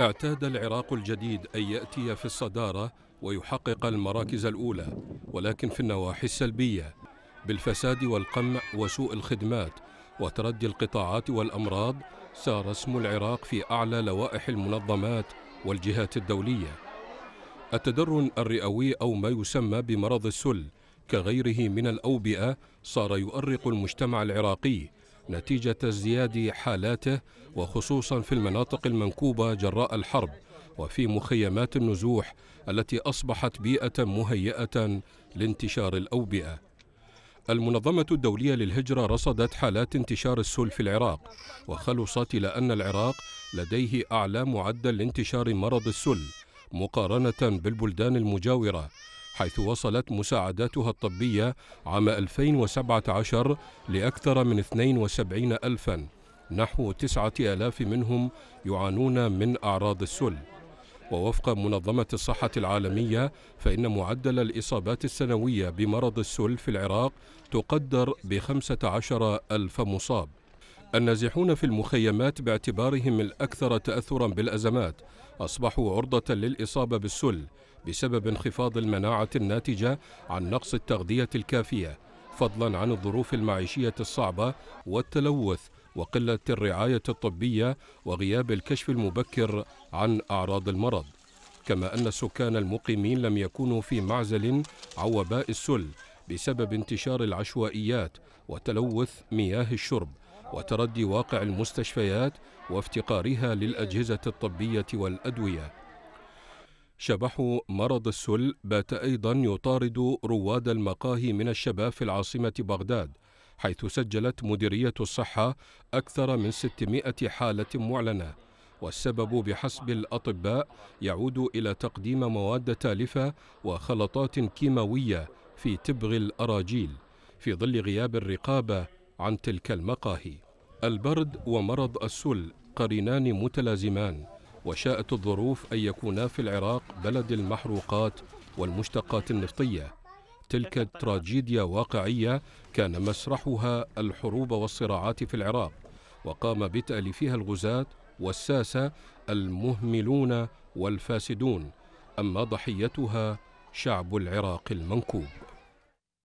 اعتاد العراق الجديد أن يأتي في الصدارة ويحقق المراكز الأولى ولكن في النواحي السلبية بالفساد والقمع وسوء الخدمات وتردي القطاعات والأمراض سار اسم العراق في أعلى لوائح المنظمات والجهات الدولية التدرن الرئوي أو ما يسمى بمرض السل كغيره من الأوبئة صار يؤرق المجتمع العراقي نتيجة ازدياد حالاته وخصوصا في المناطق المنكوبة جراء الحرب وفي مخيمات النزوح التي أصبحت بيئة مهيئة لانتشار الأوبئة المنظمة الدولية للهجرة رصدت حالات انتشار السل في العراق وخلصت إلى أن العراق لديه أعلى معدل لانتشار مرض السل مقارنة بالبلدان المجاورة حيث وصلت مساعداتها الطبية عام 2017 لأكثر من 72 ألفاً نحو 9000 منهم يعانون من أعراض السل ووفق منظمة الصحة العالمية فإن معدل الإصابات السنوية بمرض السل في العراق تقدر ب عشر ألف مصاب النازحون في المخيمات باعتبارهم الأكثر تأثرا بالأزمات أصبحوا عرضة للإصابة بالسل بسبب انخفاض المناعة الناتجة عن نقص التغذية الكافية فضلا عن الظروف المعيشية الصعبة والتلوث وقلة الرعاية الطبية وغياب الكشف المبكر عن أعراض المرض كما أن السكان المقيمين لم يكونوا في معزل عن وباء السل بسبب انتشار العشوائيات وتلوث مياه الشرب وتردي واقع المستشفيات وافتقارها للأجهزة الطبية والأدوية شبح مرض السل بات أيضا يطارد رواد المقاهي من الشباب في العاصمة بغداد حيث سجلت مديرية الصحة أكثر من 600 حالة معلنة والسبب بحسب الأطباء يعود إلى تقديم مواد تالفة وخلطات كيماوية في تبغ الأراجيل في ظل غياب الرقابة عن تلك المقاهي البرد ومرض السل قرينان متلازمان وشاءت الظروف أن يكونا في العراق بلد المحروقات والمشتقات النفطية تلك التراجيديا واقعية كان مسرحها الحروب والصراعات في العراق وقام بتأليفها الغزاة والساسة المهملون والفاسدون أما ضحيتها شعب العراق المنكوب